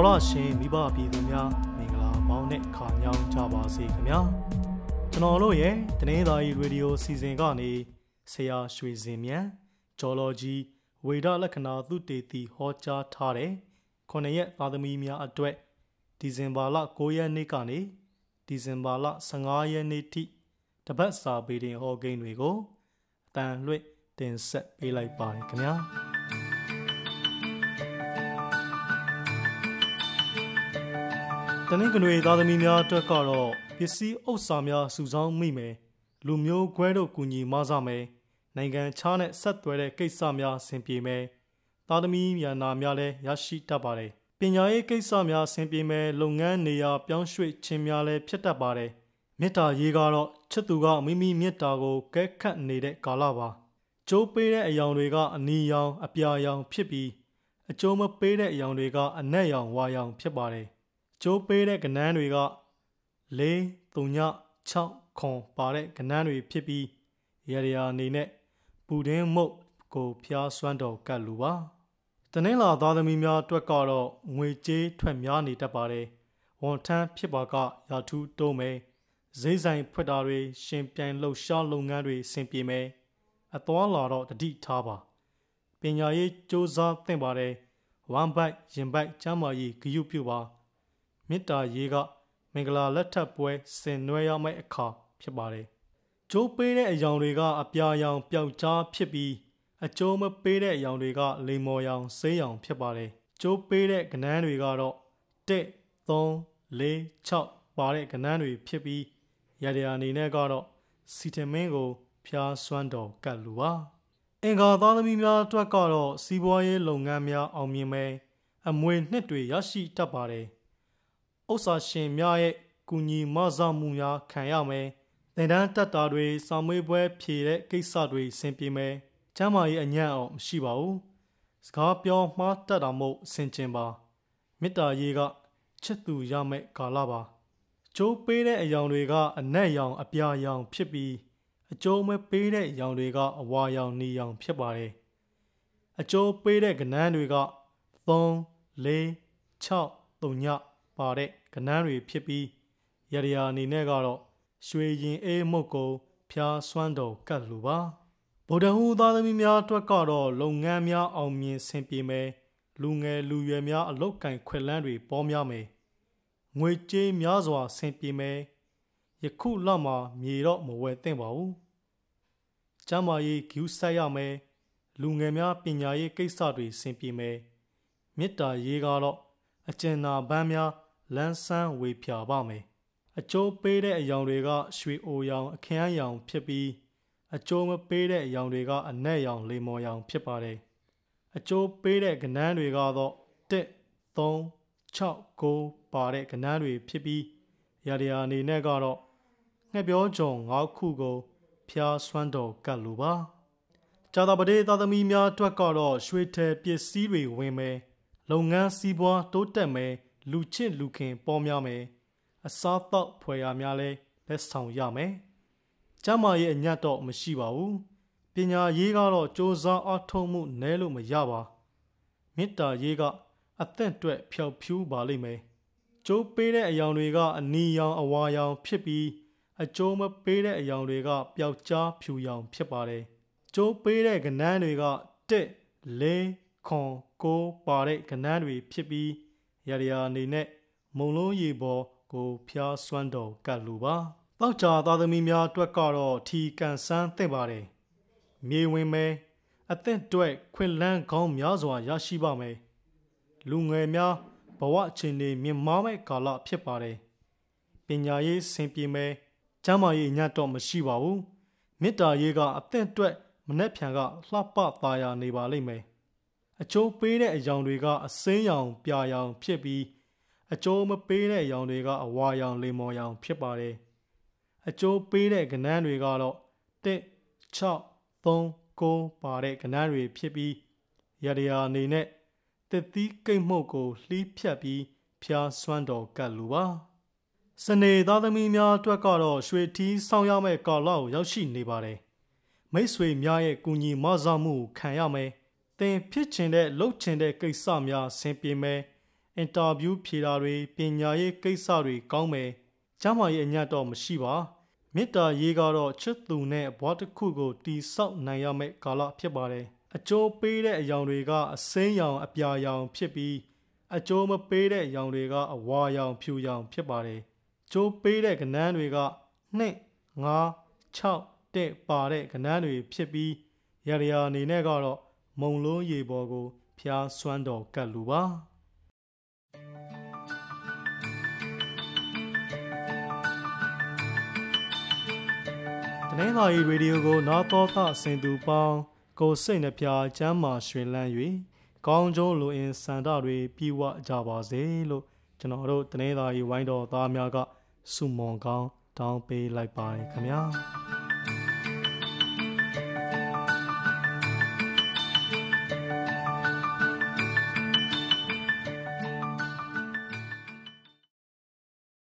ဒေါ်လာရှင်မိဘပြည်သူများမင်္ဂလာပေါင်းနဲ့ခါညောင်းကြပါစေခင်ဗျာကျွန်တော်တို့ရဲ့တနင်္သာရီရေဒီယိုစီစဉ်ကနေဆရာရွှေစင်မြန်ဂျော်လော်ဂျီဝေဒလက္ခဏာသုတေသီဟောကြားထားတဲ့9ရက်သာသမီများအတွက်ဒီဇင်ဘာလ9ရက်နေ့ကနေဒီဇင်ဘာလ15ရက်နေ့ထိတပတ်စာပေတင်ဟောကိန်းတွေကိုအတန်လွှင့်တင်ဆက်ပေးလိုက်ပါတယ်ခင်ဗျာတနင်္ဂနွေသားသမီးများအတွက်ကတော့ပစ္စည်းဥစ္စာများစုဆောင်းမိမယ်လူမျိုးခွဲတို့ကူညီမဆမယ်နိုင်ငံခြားနဲ့ဆက်သွယ်တဲ့ကိစ္စများဆင်ပြေမယ်သားသမီးမြန်နာများလည်းရရှိတတ်ပါတယ်ပညာရေးကိစ္စများဆင်ပြေမယ်လုပ်ငန်းနေရာပြောင်းရွှေ့ခြင်းများလည်းဖြစ်တတ်ပါတယ်မေတ္တာရေးကတော့ချစ်သူကမိမိမေတ္တာကိုကဲခတ်နေတဲ့ကာလပါကျိုးပေးတဲ့အယောင်တွေကအနီရောင်အပြာရောင်ဖြစ်ပြီးအကျိုးမပေးတဲ့အယောင်တွေကအနက်ရောင်ဝါရောင်ဖြစ်ပါတယ်ကျိုးပေးတဲ့ကဏန်းတွေက၄၃ည6ခွန်ပါတဲ့ကဏန်းတွေဖြစ်ပြီးရရရာအနေနဲ့ပူတင်းမုတ်ကိုဖျားစွမ်းတော်ကတ်လူပါတနင်္လာသားသမီးများအတွက်ကတော့ငွေကြေးထွက်များနေတတ်ပါတယ်ဝန်ထမ်းဖြစ်ပါကရာထူးတိုးမယ်ဈေးဆိုင်ဖွက်တာတွေရှင်ပြိုင်လှုပ်ရှားလုပ်ငန်းတွေဆင်ပြေမယ်အသွာလာတော့တတိထားပါပညာရေးစ조사သင်ပါတယ်ဝမ်ဘိုက်ရင်ဘိုက်ကျမ်းမာရေးဂရုပြုပါမေတ္တာရေးကမင်္ဂလာလက်ထပ်ပွဲဆင်နွှဲရမယ့်အခါဖြစ်ပါတယ်။ကျိုးပေးတဲ့အယောင်တွေက အပြာရောင်ပျောက်ကြားဖြစ်ပြီးအကျိုးမပေးတဲ့အယောင်တွေကလိမ္မော်ရောင်ဆေးရောင်ဖြစ်ပါတယ်။ကျိုးပေးတဲ့ကဏန်းတွေကတော့1 3 4 6ပါတဲ့ကဏန်းတွေ ဖြစ်ပြီးရတရာအနေနဲ့ကတော့စီတမင်းကိုဖျားဆွမ်းတော်ကတ်လူပါ။အင်္ဂါသားသမီးများအတွက်ကတော့စီးပွားရေးလုပ်ငန်းများအောင်မြင်မယ်အမွေနှစ်တွေရရှိတတ်ပါတယ်။ဥစ္စာရှင်များရဲ့ကူညီမဆမှုများခံရမယ်။သင်တန်းတက်တာတွေစာမွေးပွဲဖြေတဲ့ကိစ္စတွေဆင်ပြေမယ်။ကျမ်းမာရေးအညံ့အောင်မရှိပါဘူး။စကားပြောမှားတတ်တာမို့ဆင်ကျင်ပါ။မေတ္တာရေးကချစ်သူရမယ့်ကာလပါ။ကျိုးပေးတဲ့အယောင်တွေက အနက်ရောင် အပြာရောင်ဖြစ်ပြီးအကျိုးမပေးတဲ့ရောင်တွေက အဝါရောင်နေရောင်ဖြစ်ပါတယ်။အကျိုးပေးတဲ့ကဏ္ဍတွေက3 4 6 3ညပါတဲ့ကနန်းတွေဖြစ်ပြီး ရရရာအနေနဲ့ကတော့ရွှေရင်အေးမုတ်ကုံဖျားစွမ်းတော်ကတ်လူပါဗုဒ္ဓဟူသားသမီးများအတွက်ကတော့လုပ်ငန်းများအောင်မြင်ဆင်ပြေမယ်လူငယ်လူရွယ်များအလောက်ကင်ခွက်လန်းတွေပေါများမယ်ငွေကြေးများစွာဆင်ပြေမယ်ယခုလမှမြေတော့မဝယ်သင့်ပါဘူးကျမ်းမာရေးဂူးဆက်ရမယ်လူငယ်များပညာရေးကိစ္စတွေဆင်ပြေမယ်မေတ္တာရေးကတော့အကျဉ်းနာပန်းများလန်းဆန်းဝေဖြာပါမယ်အကျိုးပေးတဲ့အယောင်တွေကရွှေအိုရောင်အခင်းအယောင် ဖြစ်ပြီးအကျိုးမပေးတဲ့အယောင်တွေကအနက်ရောင်လေမော်ရောင်ဖြစ်ပါတယ်အကျိုးပေးတဲ့ကဏန်းတွေကတော့1 3 6 9ပါတဲ့ကဏန်းတွေဖြစ်ပြီးရာဒီယာအနေနဲ့ကတော့ငှက်ပြောကြုံ၅ခုကိုဖျားဆွမ်းတော်ကတ်လိုပါကြာတာပဒေသာသမီများအတွက်ကတော့ရွှေထည်ပစ္စည်းတွေဝင်မယ်လုပ်ငန်းစီးပွားတိုးတက်မယ်လူချစ်လူခင်ပေါ်များမယ်အစားတောက်ဖွယ်ရာများလဲလက်ဆောင်ရမယ်ကျမရဲ့အညတ်တော့မရှိပါဘူးပညာရေးကတော့စ조사အထုံးမှုနည်းလို့မရပါမေတ္တာရေးကအသက်အတွက်ဖြောက်ဖြူးပါလိမ့်မယ်ကျိုးပေးတဲ့အယောင်တွေကအနီရောင်အဝါရောင်ဖြစ်ပြီးအကျိုးမပေးတဲ့အယောင်တွေကပျောက်ကြားဖြူရောင်ဖြစ်ပါတယ်ကျိုးပေးတဲ့ကဏန်းတွေကတက်လင်းခွန်ကိုပါတဲ့ကဏန်းတွေဖြစ်ပြီးရရအနေနဲ့မုံလုံးရေပေါ်ကိုဖျားဆွမ်းတော်ကတ်လူပါတောက်ကြသားသမီးများအတွက်ကတော့ထီကန်ဆန်းသင့်ပါတယ်မြေဝင်မယ်အသင့်တွက်ခွင်လန်းကောင်းများစွာရရှိပါမယ်လူငယ်များဘဝအခြေအနေမြင့်မားမဲ့ကာလဖြစ်ပါတယ်ပညာရေးဆင်ပြေမယ်ကျမ်းမာရေးညတော့မရှိပါဘူးမေတ္တာရေးကအသင့်အတွက်မနှက်ဖြံကလှပသားရနေပါလိမ့်မယ်အချိုးပေးတဲ့အယောင်တွေက အစင်းရောင်ပြာရောင်ဖြစ်ပြီး အချိုးမပေးတဲ့အယောင်တွေက အဝါရောင်လေမော်ရောင်ဖြစ်ပါတယ်အချိုးပေးတဲ့ကဏန်းတွေကတော့1 6 3 9ပါတဲ့ကဏန်းတွေဖြစ်ပြီးရတရာအနေနဲ့တက်သီးကိတ်မှုတ်ကိုလှီးဖြတ်ပြီးဖျားစွမ်းတော်ကတ်လိုပါစနေသားသမီးများအတွက်ကတော့ရွှေထီးဆောင်ရမယ့်ကာလကိုရောက်ရှိနေပါတယ်မိတ်ဆွေများရဲ့ကူညီမဆောင်မှုကိုခံရမယ်သင်ဖြစ်ချင်တဲ့လုပ်ချင်တဲ့ကိစ္စများဆင်ပြေမယ်အင်တာဗျူးဖြေတာတွေပညာရေးကိစ္စတွေကောင်းမယ်ကျမရဲ့အညတ်တော့မရှိပါမေတ္တာရေးကတော့ချစ်သူနဲ့ဘဝတစ်ခုကိုတည်ဆောက်နိုင်ရမယ့်ကာလဖြစ်ပါတယ်အကျိုးပေးတဲ့အရာတွေကအစင်းရောင်အပြာရောင်ဖြစ်ပြီးအကျိုးမပေးတဲ့အရာတွေကအဝါရောင်ဖြူရောင်ဖြစ်ပါတယ်ကျိုးပေးတဲ့ကဏန်းတွေက2 5 6တဲ့ပါတဲ့ကဏန်းတွေဖြစ်ပြီးရရအနေနဲ့ကတော့မုံလုံးရေပေါ်ကိုဖျားဆွမ်းတော်ကတ်လူပါတနင်္သာရီရေဒီယိုကိုနာတော်သစင်သူပေါင်းကိုစိတ်နှပြချမ်းမာရွှင်လန်း၍ကောင်းကျိုးလိုအင်စန္ဒတွေပြဝကြပါစေလို့ကျွန်တော်တို့တနင်္သာရီဝိုင်းတော်သားများကဆုမွန်ကောင်းတောင်းပေးလိုက်ပါတယ်ခင်ဗျာ